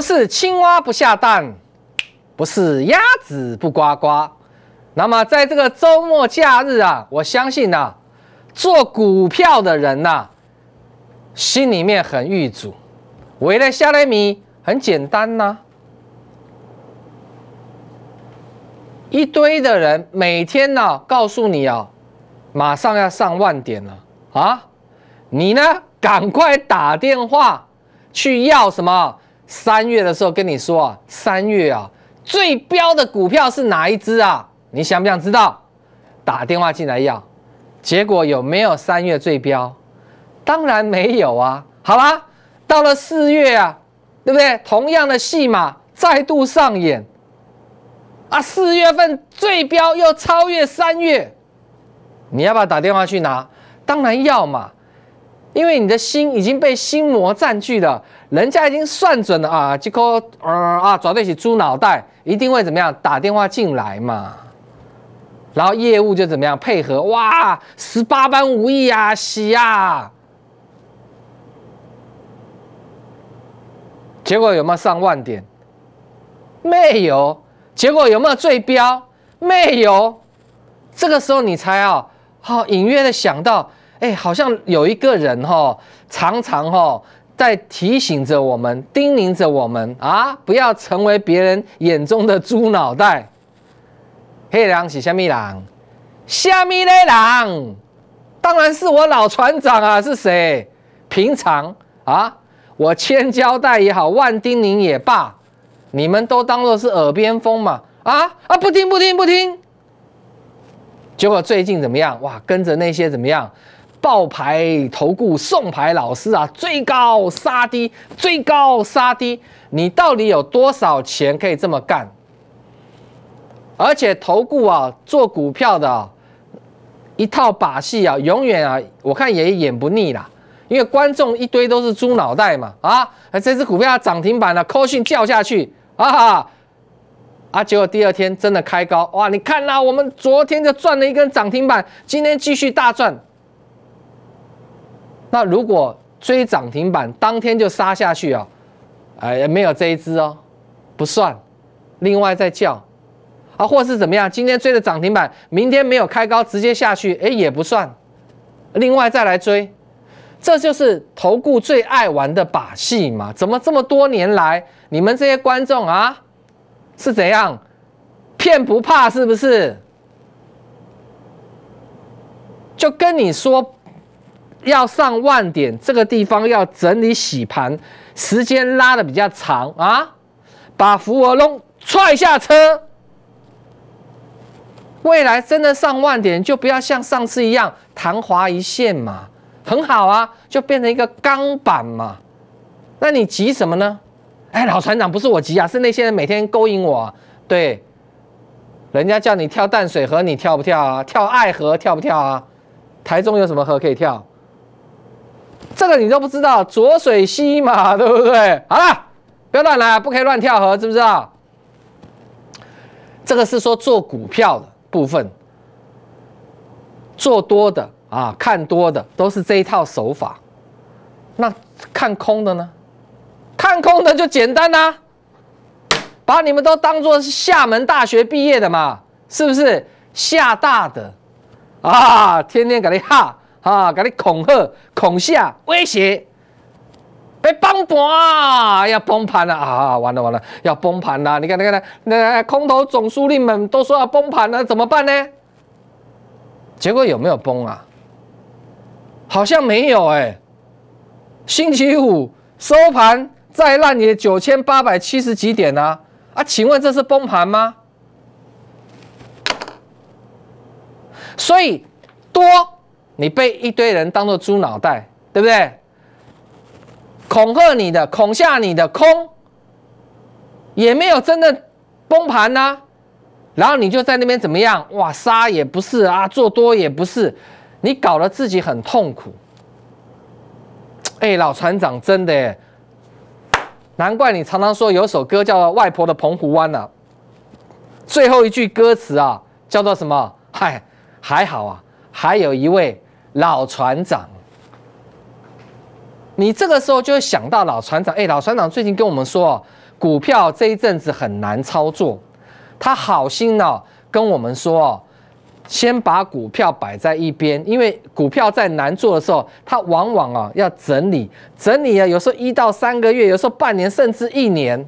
不是青蛙不下蛋，不是鸭子不呱呱。那么，在这个周末假日啊，我相信呐，做股票的人呐，心里面很郁卒。为了下来米，很简单呐，一堆的人每天呢，告诉你啊，马上要上万点了啊，你呢，赶快打电话去要什么？三月的时候跟你说啊，三月啊最标的股票是哪一只啊？你想不想知道？打电话进来要，结果有没有三月最标？当然没有啊。好啦，到了四月啊，对不对？同样的戏码再度上演。啊，四月份最标又超越三月，你要不要打电话去拿？当然要嘛。因为你的心已经被心魔占据了，人家已经算准了啊，这颗呃啊抓对起猪脑袋，一定会怎么样打电话进来嘛，然后业务就怎么样配合，哇，十八般武艺啊，喜呀，结果有没有上万点？没有，结果有没有最标？没有，这个时候你才要好隐约的想到。哎，好像有一个人哈，常常哈在提醒着我们，叮咛着我们啊，不要成为别人眼中的猪脑袋。黑狼是虾米狼？虾米类狼？当然是我老船长啊！是谁？平常啊，我千交代也好，万叮咛也罢，你们都当做是耳边风嘛？啊啊！不听不听不听！结果最近怎么样？哇，跟着那些怎么样？爆牌投顾送牌老师啊，追高杀低，追高杀低，你到底有多少钱可以这么干？而且投顾啊，做股票的一套把戏啊，永远啊，我看也演不腻啦，因为观众一堆都是猪脑袋嘛啊！这只股票涨停板了，K 讯掉下去啊啊，结果第二天真的开高哇！你看啦，我们昨天就赚了一根涨停板，今天继续大赚。那如果追涨停板当天就杀下去啊，哎，没有这一只哦，不算。另外再叫，啊，或是怎么样？今天追的涨停板，明天没有开高直接下去，哎，也不算。另外再来追，这就是投顾最爱玩的把戏嘛？怎么这么多年来，你们这些观众啊，是怎样骗不怕？是不是？就跟你说。要上万点，这个地方要整理洗盘，时间拉的比较长啊，把福尔龙踹下车。未来真的上万点，就不要像上次一样昙花一现嘛，很好啊，就变成一个钢板嘛。那你急什么呢？哎，老船长不是我急啊，是那些人每天勾引我。对，人家叫你跳淡水河，你跳不跳啊？跳爱河跳不跳啊？台中有什么河可以跳？这个你都不知道，浊水西嘛，对不对？好了，不要乱来，不可以乱跳河，知不知道？这个是说做股票的部分，做多的啊，看多的都是这一套手法。那看空的呢？看空的就简单啦，把你们都当做是厦门大学毕业的嘛，是不是厦大的啊？天天搞你哈。啊！给你恐吓、恐吓、威胁，要崩盘啊！要崩盘了啊！完了完了，要崩盘了！你看，你看，那空头总司令们都说要崩盘了，怎么办呢？结果有没有崩啊？好像没有哎。星期五收盘再烂也九千八百七十几点呢？啊，请问这是崩盘吗？所以多。你被一堆人当做猪脑袋，对不对？恐吓你的，恐吓你的空，也没有真的崩盘呐。然后你就在那边怎么样？哇，杀也不是啊，做多也不是，你搞得自己很痛苦。哎，老船长真的，难怪你常常说有首歌叫《外婆的澎湖湾》呐。最后一句歌词啊，叫做什么？嗨，还好啊，还有一位。老船长，你这个时候就会想到老船长。哎，老船长最近跟我们说，股票这一阵子很难操作。他好心呢，跟我们说哦，先把股票摆在一边，因为股票在难做的时候，它往往啊要整理整理啊，有时候一到三个月，有时候半年甚至一年。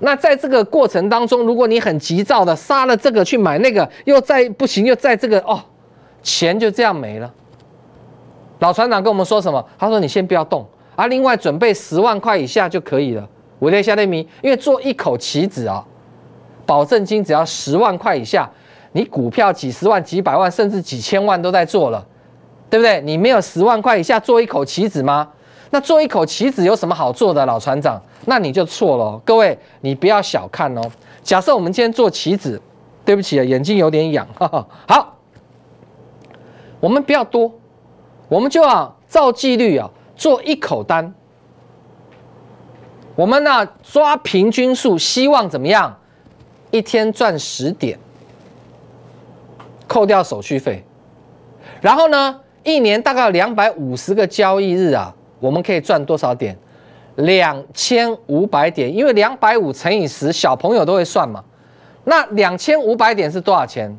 那在这个过程当中，如果你很急躁的杀了这个去买那个，又再不行又在这个哦。钱就这样没了。老船长跟我们说什么？他说：“你先不要动，啊，另外准备十万块以下就可以了。”我廉夏利米，因为做一口棋子啊，保证金只要十万块以下，你股票几十万、几百万，甚至几千万都在做了，对不对？你没有十万块以下做一口棋子吗？那做一口棋子有什么好做的？老船长，那你就错了。各位，你不要小看哦。假设我们今天做棋子，对不起啊，眼睛有点痒。好。我们不要多，我们就啊，照纪律啊，做一口单。我们呢抓平均数，希望怎么样？一天赚十点，扣掉手续费，然后呢，一年大概两百五十个交易日啊，我们可以赚多少点？两千五百点，因为两百五乘以十，小朋友都会算嘛。那两千五百点是多少钱？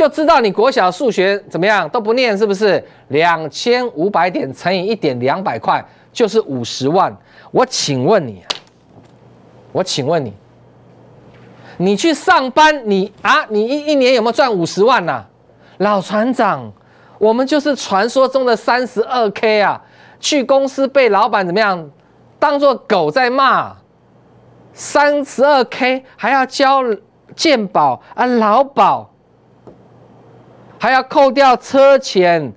就知道你国小数学怎么样都不念是不是？两千五百点乘以一点两百块就是五十万。我请问你，我请问你，你去上班你啊，你一一年有没有赚五十万呢？老船长，我们就是传说中的三十二 K 啊，去公司被老板怎么样，当作狗在骂，三十二 K 还要交健保啊劳保。还要扣掉车钱，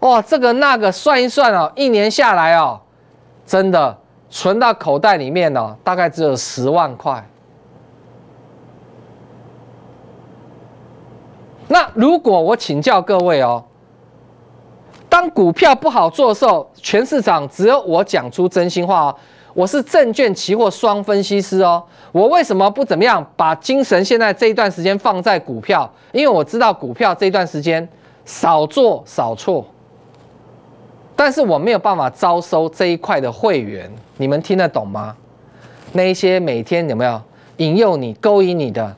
哇，这个那个算一算哦，一年下来哦，真的存到口袋里面哦，大概只有十万块。那如果我请教各位哦，当股票不好做的时候，全市场只有我讲出真心话哦。我是证券期货双分析师哦，我为什么不怎么样把精神现在这一段时间放在股票？因为我知道股票这一段时间少做少错，但是我没有办法招收这一块的会员。你们听得懂吗？那一些每天有没有引诱你、勾引你的，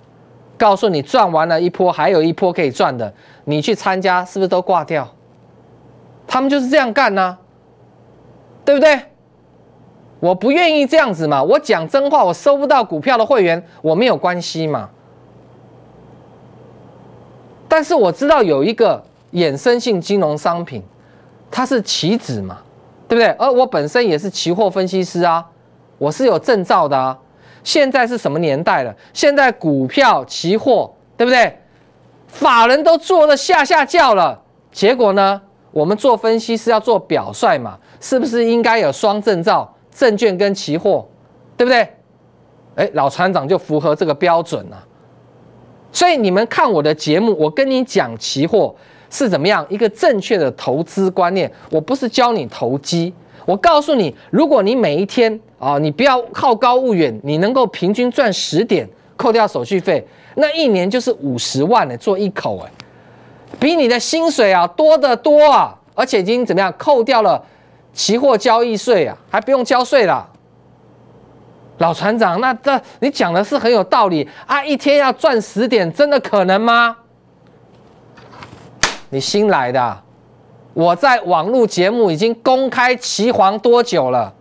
告诉你赚完了一波，还有一波可以赚的，你去参加是不是都挂掉？他们就是这样干呢，对不对？我不愿意这样子嘛，我讲真话，我收不到股票的会员我没有关系嘛。但是我知道有一个衍生性金融商品，它是棋子嘛，对不对？而我本身也是期货分析师啊，我是有证照的啊。现在是什么年代了？现在股票、期货，对不对？法人都做了下下叫了，结果呢？我们做分析师要做表率嘛，是不是应该有双证照？证券跟期货，对不对？哎，老船长就符合这个标准了。所以你们看我的节目，我跟你讲期货是怎么样一个正确的投资观念。我不是教你投机，我告诉你，如果你每一天啊，你不要好高骛远，你能够平均赚十点，扣掉手续费，那一年就是五十万呢，做一口哎，比你的薪水啊多得多啊，而且已经怎么样扣掉了。期货交易税啊，还不用交税啦！老船长，那这你讲的是很有道理啊！一天要赚十点，真的可能吗？你新来的，我在网路节目已经公开期黄多久了？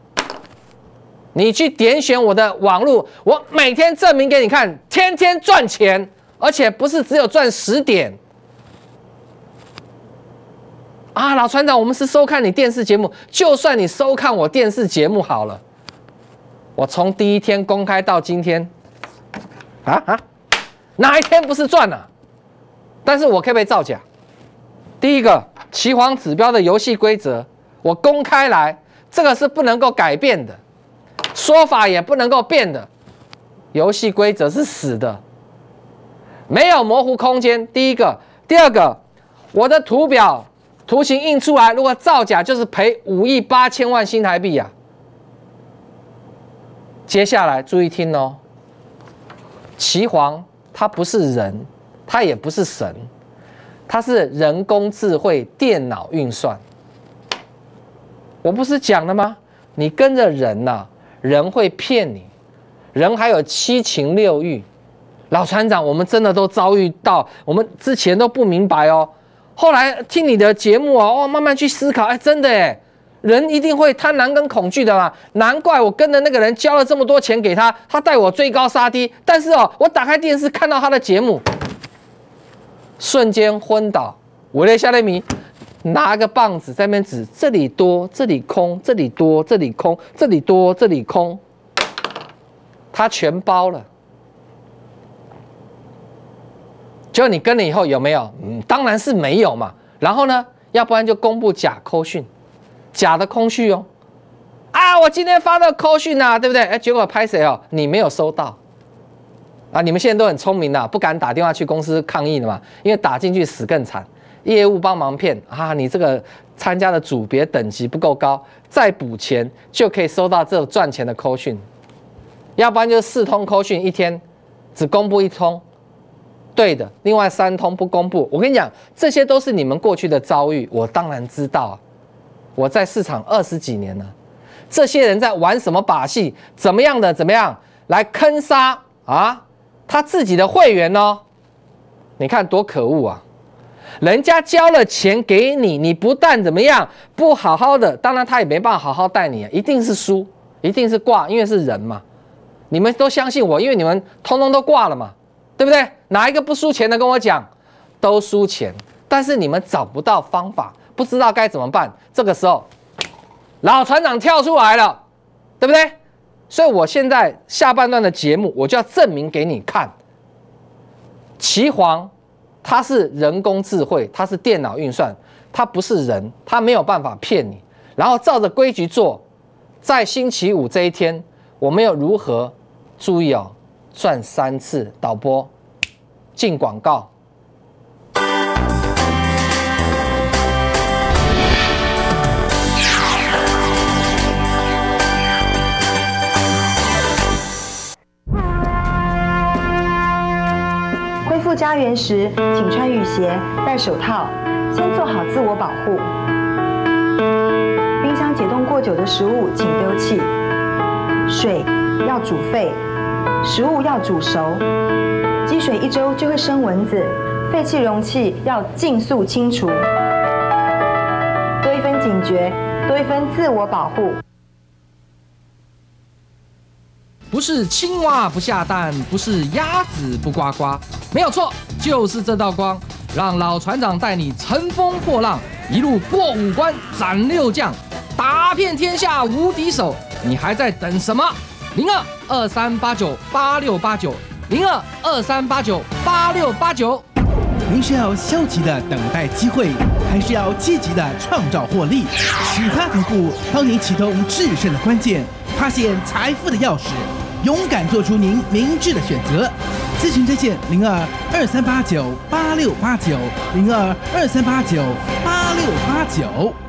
你去点选我的网路，我每天证明给你看，天天赚钱，而且不是只有赚十点。啊，老船长，我们是收看你电视节目，就算你收看我电视节目好了。我从第一天公开到今天，啊啊，哪一天不是赚啊？但是我可以被造假。第一个，棋皇指标的游戏规则，我公开来，这个是不能够改变的，说法也不能够变的，游戏规则是死的，没有模糊空间。第一个，第二个，我的图表。图形印出来，如果造假就是赔五亿八千万新台币啊！接下来注意听哦，棋皇它不是人，它也不是神，它是人工智慧电脑运算。我不是讲了吗？你跟着人呐，人会骗你，人还有七情六欲。老船长，我们真的都遭遇到，我们之前都不明白哦。后来听你的节目哦，哦，慢慢去思考，哎，真的哎，人一定会贪婪跟恐惧的嘛，难怪我跟着那个人交了这么多钱给他，他带我追高杀低，但是哦，我打开电视看到他的节目，瞬间昏倒。我廉夏奈米拿个棒子在那边指，这里多，这里空，这里多，这里空，这里多，这里空，他全包了。就你跟了以后有没有？嗯，当然是没有嘛。然后呢，要不然就公布假扣讯，假的空讯哦。啊，我今天发的扣讯呐，对不对？哎，结果拍谁哦？你没有收到。啊，你们现在都很聪明的，不敢打电话去公司抗议的嘛？因为打进去死更惨。业务帮忙骗啊，你这个参加的组别等级不够高，再补钱就可以收到这赚钱的扣讯。要不然就是四通扣讯，一天只公布一通。对的，另外三通不公布。我跟你讲，这些都是你们过去的遭遇，我当然知道。我在市场二十几年了，这些人在玩什么把戏？怎么样的？怎么样来坑杀啊？他自己的会员呢？你看多可恶啊！人家交了钱给你，你不但怎么样不好好的，当然他也没办法好好带你啊，一定是输，一定是挂，因为是人嘛。你们都相信我，因为你们通通都挂了嘛，对不对？哪一个不输钱的跟我讲，都输钱，但是你们找不到方法，不知道该怎么办。这个时候，老船长跳出来了，对不对？所以我现在下半段的节目，我就要证明给你看。岐黄他是人工智慧，他是电脑运算，他不是人，他没有办法骗你。然后照着规矩做，在星期五这一天，我们要如何注意哦？转三次导播。进广告。恢复家园时，请穿雨鞋、戴手套，先做好自我保护。冰箱解冻过久的食物，请丢弃。水要煮沸，食物要煮熟。积水一周就会生蚊子，废弃容器要尽速清除。多一分警觉，多一分自我保护。不是青蛙不下蛋，不是鸭子不呱呱，没有错，就是这道光，让老船长带你乘风破浪，一路过五关斩六将，打遍天下无敌手。你还在等什么？零二二三八九八六八九。零二二三八九八六八九，您是要消极的等待机会，还是要积极的创造获利？其他客户帮您启动制胜的关键，发现财富的钥匙，勇敢做出您明智的选择。咨询热线零二二三八九八六八九，零二二三八九八六八九。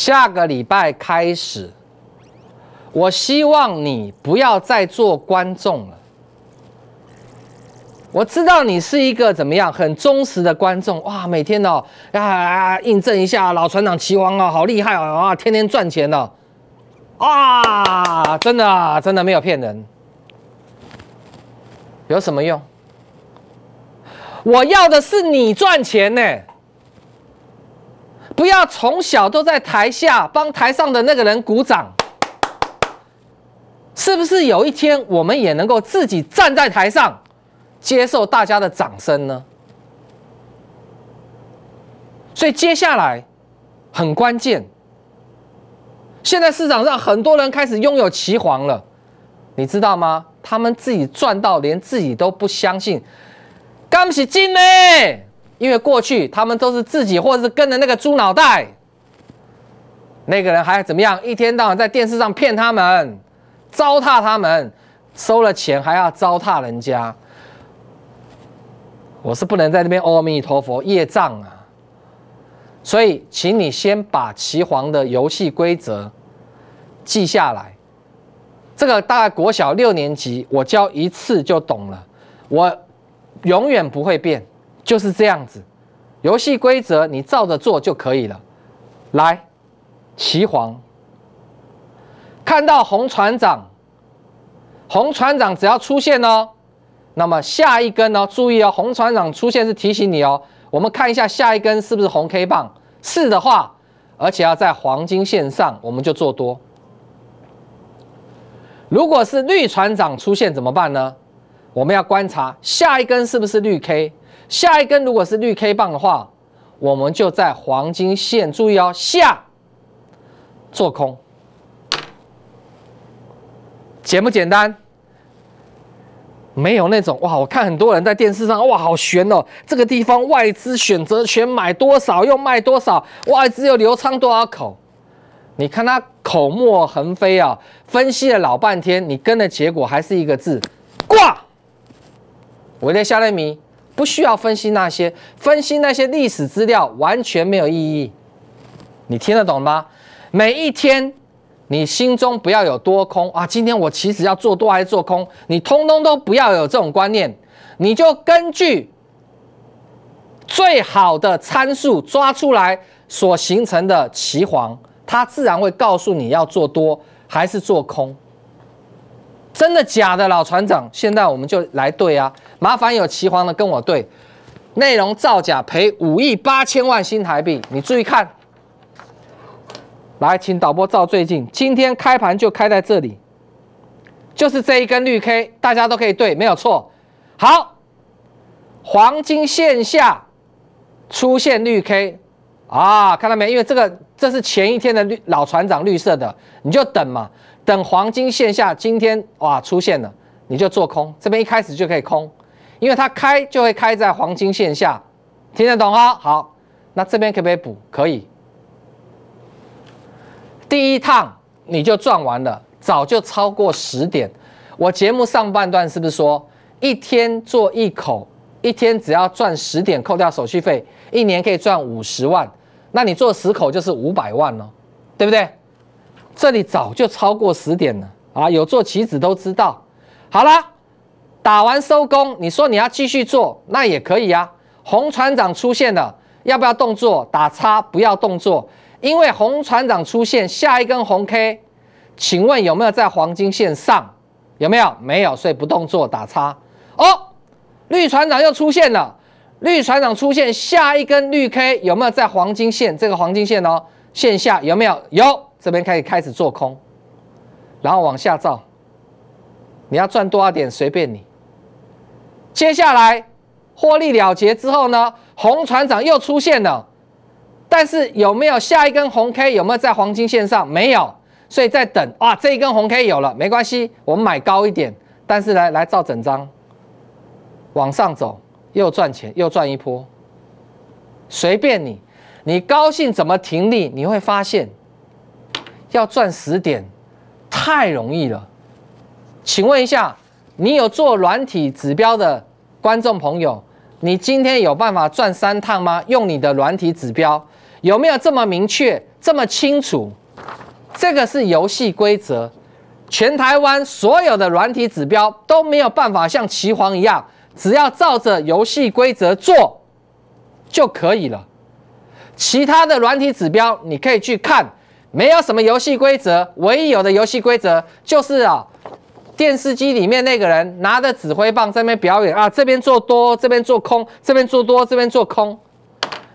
下个礼拜开始，我希望你不要再做观众了。我知道你是一个怎么样很忠实的观众哇，每天哦啊印证一下老船长齐王哦好厉害哦啊天天赚钱哦啊真的真的没有骗人，有什么用？我要的是你赚钱呢。不要从小都在台下帮台上的那个人鼓掌，是不是有一天我们也能够自己站在台上，接受大家的掌声呢？所以接下来很关键。现在市场上很多人开始拥有“骑黄”了，你知道吗？他们自己赚到，连自己都不相信，不起劲呢。因为过去他们都是自己，或者是跟着那个猪脑袋，那个人还要怎么样？一天到晚在电视上骗他们，糟蹋他们，收了钱还要糟蹋人家。我是不能在那边阿弥陀佛业障啊！所以，请你先把棋皇的游戏规则记下来。这个大概国小六年级，我教一次就懂了，我永远不会变。就是这样子，游戏规则你照着做就可以了。来，旗黄，看到红船长，红船长只要出现哦，那么下一根呢？注意哦，红船长出现是提醒你哦。我们看一下下一根是不是红 K 棒，是的话，而且要在黄金线上，我们就做多。如果是绿船长出现怎么办呢？我们要观察下一根是不是绿 K。下一根如果是绿 K 棒的话，我们就在黄金线注意哦下做空，简不简单？没有那种哇！我看很多人在电视上哇，好悬哦！这个地方外资选择权买多少又卖多少，外资又流仓多少口？你看他口沫横飞啊，分析了老半天，你跟的结果还是一个字挂。我在下纳米。不需要分析那些，分析那些历史资料完全没有意义。你听得懂吗？每一天，你心中不要有多空啊！今天我其实要做多还是做空？你通通都不要有这种观念，你就根据最好的参数抓出来所形成的棋黄，它自然会告诉你要做多还是做空。真的假的，老船长？现在我们就来对啊。麻烦有齐黄的跟我对，内容造假赔五亿八千万新台币。你注意看，来，请导播照最近，今天开盘就开在这里，就是这一根绿 K，大家都可以对，没有错。好，黄金线下出现绿 K 啊，看到没？因为这个这是前一天的绿老船长绿色的，你就等嘛，等黄金线下今天哇出现了，你就做空，这边一开始就可以空。因为它开就会开在黄金线下，听得懂啊？好，那这边可不可以补？可以。第一趟你就赚完了，早就超过十点。我节目上半段是不是说一天做一口，一天只要赚十点，扣掉手续费，一年可以赚五十万？那你做十口就是五百万了，对不对？这里早就超过十点了啊！有做棋子都知道。好了。打完收工，你说你要继续做，那也可以呀。红船长出现了，要不要动作？打叉，不要动作，因为红船长出现下一根红 K，请问有没有在黄金线上？有没有？没有，所以不动作，打叉。哦，绿船长又出现了，绿船长出现下一根绿 K，有没有在黄金线？这个黄金线哦，线下有没有？有，这边开始开始做空，然后往下照。你要赚多少点，随便你。接下来获利了结之后呢，红船长又出现了，但是有没有下一根红 K？有没有在黄金线上？没有，所以在等啊。这一根红 K 有了，没关系，我们买高一点。但是来来照整张往上走，又赚钱，又赚一波。随便你，你高兴怎么停利？你会发现要赚十点太容易了。请问一下。你有做软体指标的观众朋友，你今天有办法赚三趟吗？用你的软体指标有没有这么明确、这么清楚？这个是游戏规则，全台湾所有的软体指标都没有办法像棋皇一样，只要照着游戏规则做就可以了。其他的软体指标你可以去看，没有什么游戏规则，唯一有的游戏规则就是啊。电视机里面那个人拿着指挥棒在那边表演啊，这边做多，这边做空，这边做多，这边做空。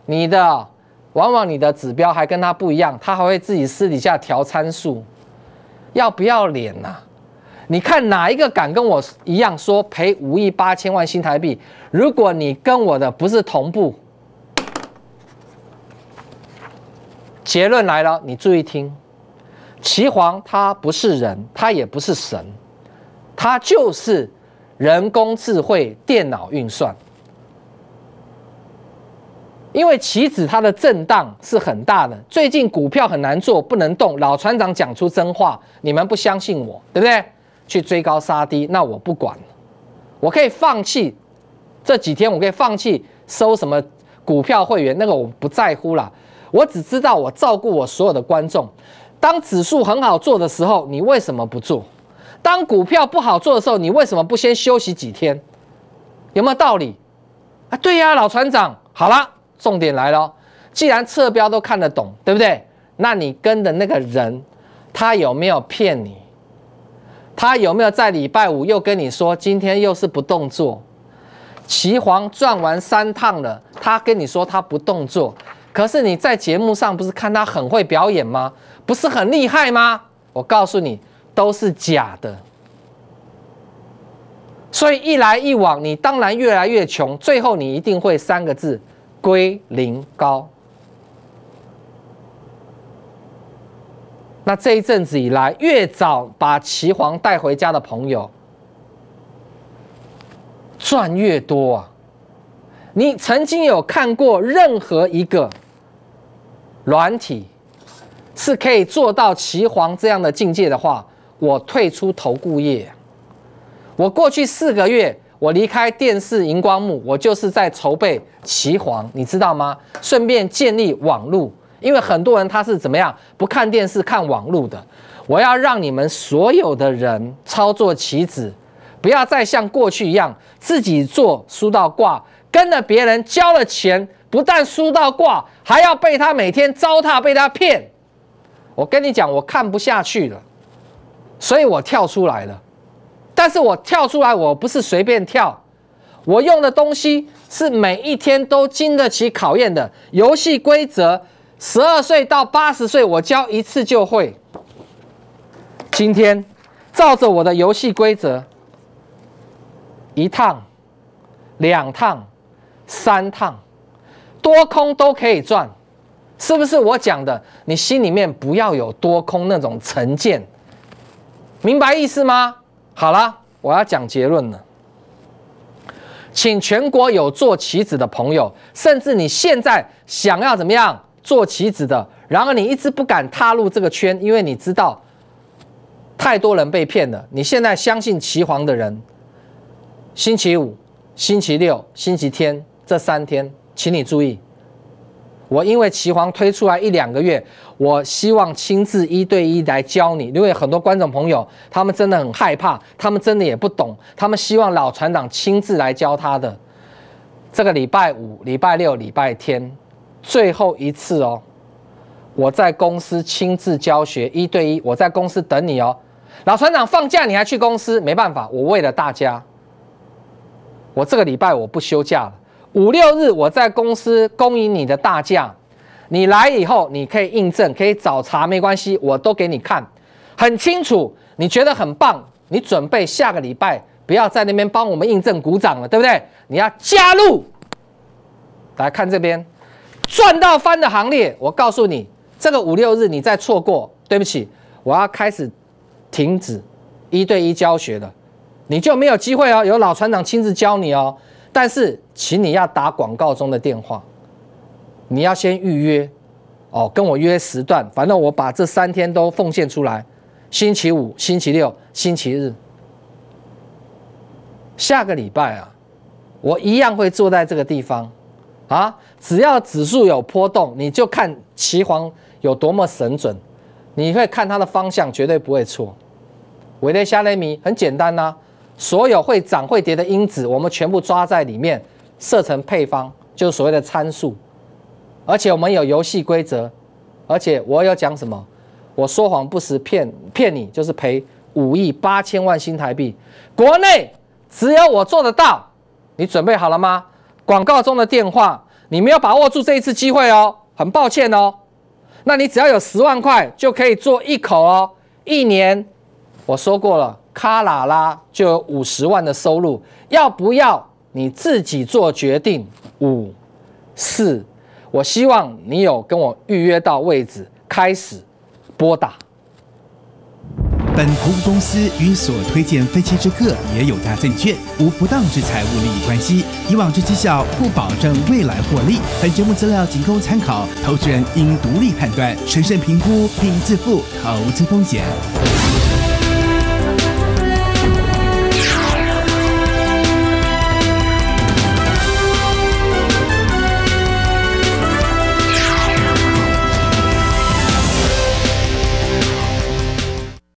你的往往你的指标还跟他不一样，他还会自己私底下调参数，要不要脸呐？你看哪一个敢跟我一样说赔五亿八千万新台币？如果你跟我的不是同步，结论来了，你注意听，齐黄他不是人，他也不是神。它就是人工智慧电脑运算，因为棋子它的震荡是很大的。最近股票很难做，不能动。老船长讲出真话，你们不相信我，对不对？去追高杀低，那我不管，我可以放弃。这几天我可以放弃收什么股票会员，那个我不在乎了。我只知道我照顾我所有的观众。当指数很好做的时候，你为什么不做？当股票不好做的时候，你为什么不先休息几天？有没有道理啊？对呀，老船长。好了，重点来了。既然侧标都看得懂，对不对？那你跟的那个人，他有没有骗你？他有没有在礼拜五又跟你说今天又是不动作？齐皇转完三趟了，他跟你说他不动作，可是你在节目上不是看他很会表演吗？不是很厉害吗？我告诉你。都是假的，所以一来一往，你当然越来越穷，最后你一定会三个字归零高。那这一阵子以来，越早把岐黄带回家的朋友，赚越多啊！你曾经有看过任何一个软体是可以做到岐黄这样的境界的话？我退出投顾业，我过去四个月，我离开电视荧光幕，我就是在筹备棋皇，你知道吗？顺便建立网络，因为很多人他是怎么样，不看电视看网络的。我要让你们所有的人操作棋子，不要再像过去一样自己做输到挂，跟着别人交了钱，不但输到挂，还要被他每天糟蹋，被他骗。我跟你讲，我看不下去了。所以我跳出来了，但是我跳出来，我不是随便跳，我用的东西是每一天都经得起考验的游戏规则。十二岁到八十岁，我教一次就会。今天照着我的游戏规则，一趟、两趟、三趟，多空都可以赚，是不是我讲的？你心里面不要有多空那种成见。明白意思吗？好了，我要讲结论了。请全国有做棋子的朋友，甚至你现在想要怎么样做棋子的，然而你一直不敢踏入这个圈，因为你知道太多人被骗了。你现在相信棋皇的人，星期五、星期六、星期天这三天，请你注意。我因为棋皇推出来一两个月，我希望亲自一对一来教你，因为很多观众朋友他们真的很害怕，他们真的也不懂，他们希望老船长亲自来教他的。这个礼拜五、礼拜六、礼拜天最后一次哦，我在公司亲自教学一对一，我在公司等你哦。老船长放假你还去公司，没办法，我为了大家，我这个礼拜我不休假了。五六日我在公司恭迎你的大驾。你来以后你可以印证，可以找茬，没关系，我都给你看，很清楚。你觉得很棒，你准备下个礼拜不要在那边帮我们印证鼓掌了，对不对？你要加入，来看这边赚到翻的行列。我告诉你，这个五六日你再错过，对不起，我要开始停止一对一教学了，你就没有机会哦。有老船长亲自教你哦。但是，请你要打广告中的电话，你要先预约，哦，跟我约时段。反正我把这三天都奉献出来，星期五、星期六、星期日，下个礼拜啊，我一样会坐在这个地方啊。只要指数有波动，你就看齐黄有多么神准，你会看它的方向绝对不会错。韦德夏雷米很简单呐。所有会涨会跌的因子，我们全部抓在里面，设成配方，就是所谓的参数。而且我们有游戏规则，而且我要讲什么？我说谎不实骗骗你，就是赔五亿八千万新台币。国内只有我做得到，你准备好了吗？广告中的电话，你没有把握住这一次机会哦，很抱歉哦。那你只要有十万块就可以做一口哦，一年我说过了。卡拉拉就有五十万的收入，要不要？你自己做决定。五、四，我希望你有跟我预约到位置，开始拨打。本服务公司与所推荐分期之客也有价证券无不当之财务利益关系，以往之绩效不保证未来获利。本节目资料仅供参考，投资人应独立判断、审慎评估并自负投资风险。